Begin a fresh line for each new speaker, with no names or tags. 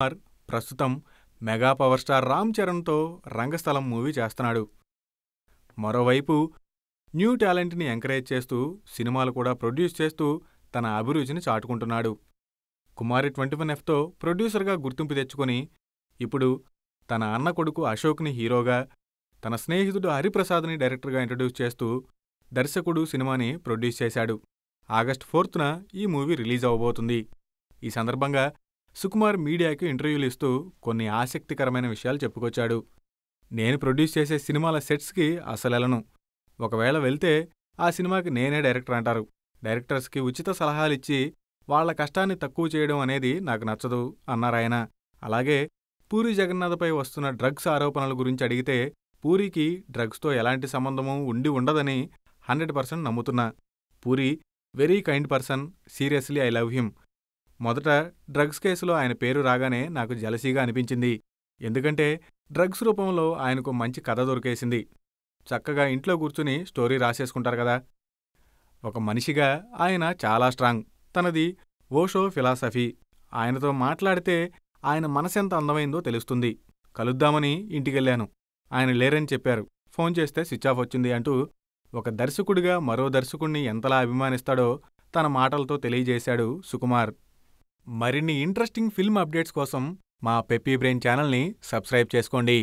కుమార్ ప్రస్తుతం mega power star Ram చరణ్తో Rangasthalam movie చేస్తున్నాడు మరోవైపు న్యూ టాలెంట్ని ఎంకరేజ్ చేస్తూ సినిమాలు కూడా ప్రొడ్యూస్ చేస్తూ తన అభిరుచిని చాటుకుంటున్నాడు కుమారి ట్వంటీ వన్ ఎఫ్తో ప్రొడ్యూసర్గా గుర్తింపు తెచ్చుకొని ఇప్పుడు తన అన్న కొడుకు అశోక్ని హీరోగా తన స్నేహితుడు హరిప్రసాద్ని డైరెక్టర్గా ఇంట్రడ్యూస్ చేస్తూ దర్శకుడు సినిమాని ప్రొడ్యూస్ చేశాడు ఆగస్ట్ ఫోర్త్న ఈ మూవీ రిలీజ్ అవబోతుంది ఈ సందర్భంగా సుకుమార్ మీడియాకు ఇంటర్వ్యూలు ఇస్తూ కొన్ని ఆసక్తికరమైన విషయాలు చెప్పుకొచ్చాడు నేను ప్రొడ్యూస్ చేసే సినిమాల సెట్స్కి అసలెలను ఒకవేళ వెళ్తే ఆ సినిమాకి నేనే డైరెక్టర్ అంటారు డైరెక్టర్స్కి ఉచిత సలహాలిచ్చి వాళ్ల కష్టాన్ని తక్కువ చేయడం అనేది నాకు నచ్చదు అన్నారాయన అలాగే పూరి జగన్నాథ్పై వస్తున్న డ్రగ్స్ ఆరోపణల గురించి అడిగితే పూరికి డ్రగ్స్తో ఎలాంటి సంబంధమూ ఉండి ఉండదని హండ్రెడ్ పర్సెంట్ నమ్ముతున్నా Puri very kind person seriously I love him మొదట డ్రగ్స్ కేసులో ఆయన పేరు రాగానే నాకు జలసీగా అనిపించింది ఎందుకంటే డ్రగ్స్ రూపంలో ఆయనకు మంచి కథ దొరికేసింది చక్కగా ఇంట్లో కూర్చుని స్టోరీ రాసేసుకుంటారు కదా ఒక మనిషిగా ఆయన చాలా స్ట్రాంగ్ తనది ఓషో ఫిలాసఫీ ఆయనతో మాట్లాడితే ఆయన మనసెంత అందమైందో తెలుస్తుంది కలుద్దామని ఇంటికెళ్ళాను ఆయన లేరని చెప్పారు ఫోన్ చేస్తే స్విచ్ ఆఫ్ వచ్చింది అంటూ ఒక దర్శకుడిగా మరో దర్శకుణ్ణి ఎంతలా అభిమానిస్తాడో తన మాటలతో తెలియజేశాడు సుకుమార్ మరిన్ని ఇంట్రెస్టింగ్ ఫిల్మ్ అప్డేట్స్ కోసం మా పెప్పీ బ్రెయిన్ ఛానల్ని సబ్స్క్రైబ్ చేసుకోండి